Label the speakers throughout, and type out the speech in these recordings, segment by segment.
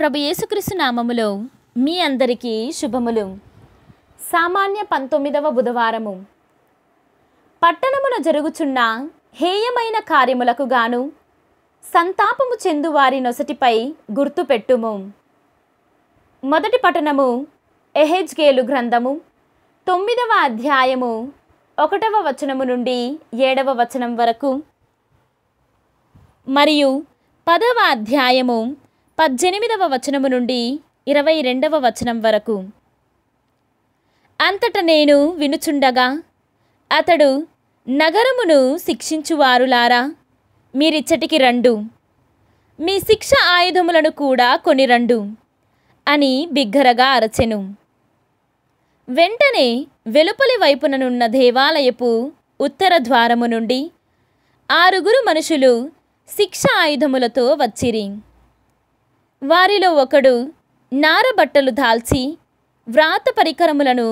Speaker 1: ప్రభు యేసుక్రీస్తు నామములో మీ అందరికీ శుభములు సామాన్య పంతొమ్మిదవ బుధవారము పట్టణమున జరుగుచున్న హేయమైన కార్యములకు గాను సంతాపము చెందు వారి నొసటిపై గుర్తుపెట్టుము మొదటి పట్టణము గేలు గ్రంథము తొమ్మిదవ అధ్యాయము ఒకటవ వచనము నుండి ఏడవ వచనం వరకు మరియు పదవ అధ్యాయము పద్దెనిమిదవ వచనము నుండి ఇరవై రెండవ వచనం వరకు అంతట నేను వినుచుండగా అతడు నగరమును శిక్షించువారులారా మీరిచ్చటికి రండు మీ శిక్ష ఆయుధములను కూడా కొనిరండు అని బిగ్గరగా అరచెను వెంటనే వెలుపలి వైపుననున్న దేవాలయపు ఉత్తర ద్వారము నుండి ఆరుగురు మనుషులు శిక్ష ఆయుధములతో వచ్చిరి వారిలో ఒకడు నారబట్టలు దాల్చి వ్రాత పరికరములను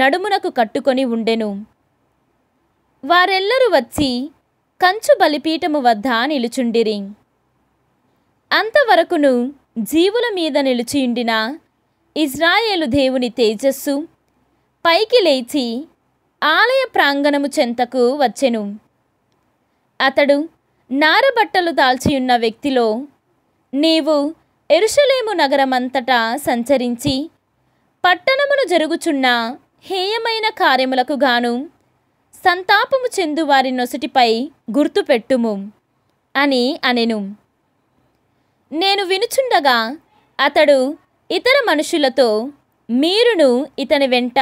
Speaker 1: నడుమునకు కట్టుకొని ఉండెను వారెల్లరూ వచ్చి కంచు బలిపీఠము వద్ద నిలుచుండిరి అంతవరకును జీవుల మీద నిలిచియుండిన ఇజ్రాయేలు దేవుని తేజస్సు పైకి లేచి ఆలయ ప్రాంగణము చెంతకు వచ్చెను అతడు నారబట్టలు దాల్చియున్న వ్యక్తిలో నీవు ఎరుషలేము నగరమంతటా సంచరించి పట్టణమును జరుగుచున్న హేయమైన కార్యములకు గాను సంతాపము చెందు వారి నొసటిపై గుర్తుపెట్టుము అని అనెను నేను వినుచుండగా అతడు ఇతర మనుషులతో మీరును ఇతని వెంట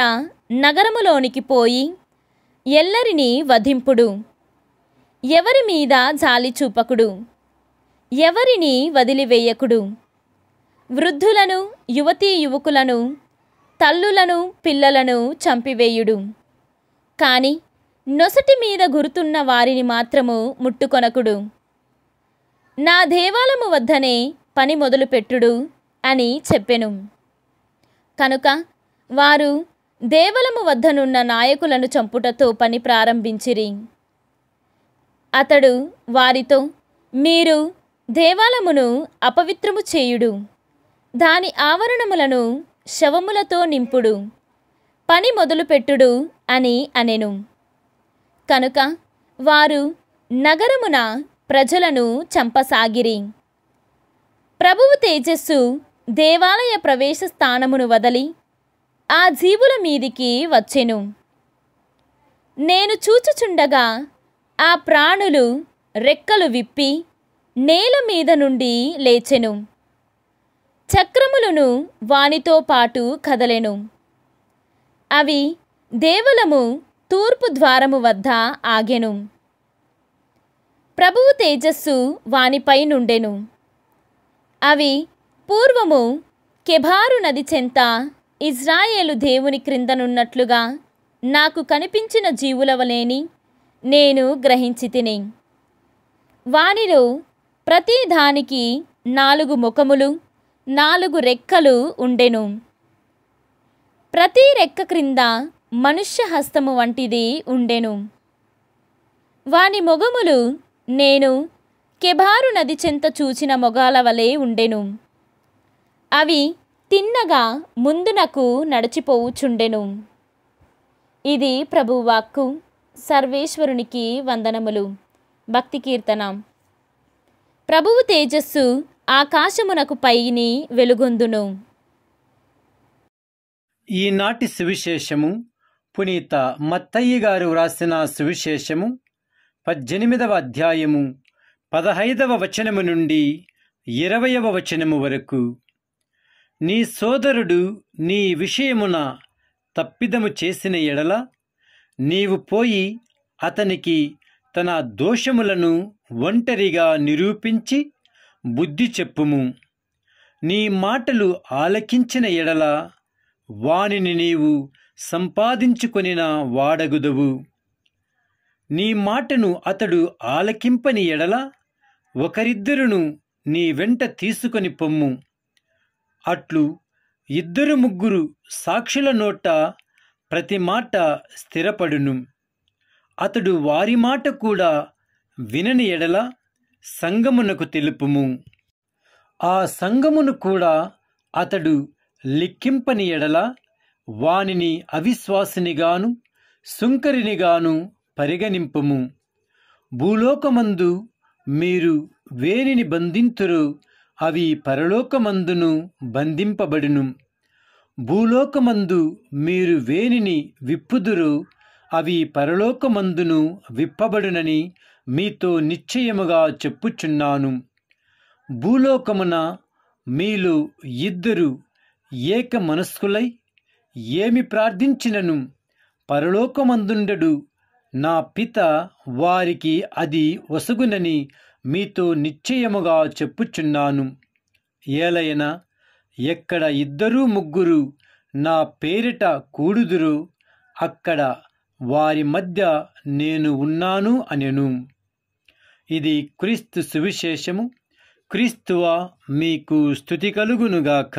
Speaker 1: నగరములోనికి పోయి ఎల్లరిని వధింపుడు ఎవరి మీద జాలి చూపకుడు ఎవరిని వదిలివేయకుడు వృద్ధులను యువతీ యువకులను తల్లులను పిల్లలను చంపివేయుడు కానీ నొసటి మీద గురుతున్న వారిని మాత్రము ముట్టుకొనకుడు నా దేవాలము వద్దనే పని మొదలుపెట్టుడు అని చెప్పెను కనుక వారు దేవలము వద్దనున్న నాయకులను చంపుటతో పని ప్రారంభించిరి అతడు వారితో మీరు దేవాలమును అపవిత్రము చేయుడు దాని ఆవరణములను శవములతో నింపుడు పని మొదలుపెట్టుడు అని అనెను కనుక వారు నగరమున ప్రజలను చంపసాగిరి ప్రభువు తేజస్సు దేవాలయ ప్రవేశ స్థానమును వదలి ఆ జీవుల మీదికి వచ్చెను నేను చూచుచుండగా ఆ ప్రాణులు రెక్కలు విప్పి నేల మీద నుండి లేచెను చక్రములను వానితో పాటు కదలెను అవి దేవలము తూర్పు ద్వారము వద్ద ఆగెను ప్రభువు తేజస్సు వానిపై నుండెను అవి పూర్వము కెభారు నది చెంత ఇజ్రాయేలు దేవుని క్రిందనున్నట్లుగా నాకు కనిపించిన జీవుల వలేని నేను గ్రహించి తిని వానిలో ప్రతిదానికి నాలుగు ముఖములు నాలుగు రెక్కలు ఉండెను ప్రతి రెక్క క్రింద మనుష్య హస్తము వంటిది ఉండెను వాని మొగములు నేను కెబారు నది చెంత చూచిన మొగాల వలె ఉండెను అవి తిన్నగా ముందునకు నడిచిపోవుచుండెను ఇది ప్రభువాక్కు సర్వేశ్వరునికి వందనములు భక్తి కీర్తన ప్రభువు తేజస్సు ఆకాశమునకు పైని వెలుగొందును
Speaker 2: ఈనాటి సువిశేషము పునీత మత్తయ్య గారు వ్రాసిన సువిశేషము పద్దెనిమిదవ అధ్యాయము పదహైదవ వచనము నుండి ఇరవయవ వచనము వరకు నీ సోదరుడు నీ విషయమున తప్పిదము చేసిన ఎడల నీవు పోయి అతనికి తన దోషములను ఒంటరిగా నిరూపించి బుద్ధి చెప్పుము నీ మాటలు ఆలకించిన ఎడల వానిని నీవు సంపాదించుకొనిన వాడగుదవు నీ మాటను అతడు ఆలకింపని ఎడల ఒకరిద్దరును నీ వెంట తీసుకొని పొమ్ము అట్లు ఇద్దరు ముగ్గురు సాక్షుల నోట ప్రతి మాట స్థిరపడును అతడు వారి మాట కూడా వినని ఎడల సంగమునకు తెలుపుము ఆ సంగమును కూడా అతడు లెక్కింపని ఎడల వానిని అవిశ్వాసినిగాను సుంకరినిగాను పరిగణింపుము భూలోకమందు మీరు వేణిని బంధింతురు అవి పరలోకమందును బంధింపబడును భూలోకమందు మీరు వేనిని విప్పుదురు అవి పరలోకమందును విప్పబడునని మీతో నిశ్చయముగా చెప్పుచున్నాను భూలోకమున మీలు ఇద్దరు ఏక మనస్కులై ఏమి ప్రార్థించినను పరలోకమందుండడు నా పిత వారికి అది వసుగునని మీతో నిశ్చయముగా చెప్పుచున్నాను ఏలయన ఎక్కడ ఇద్దరూ ముగ్గురు నా పేరిట కూడుదురు అక్కడ వారి మధ్య నేను ఉన్నాను అనెను ఇది క్రీస్తు సువిశేషము క్రీస్తువ మీకు స్థుతి కలుగునుగాక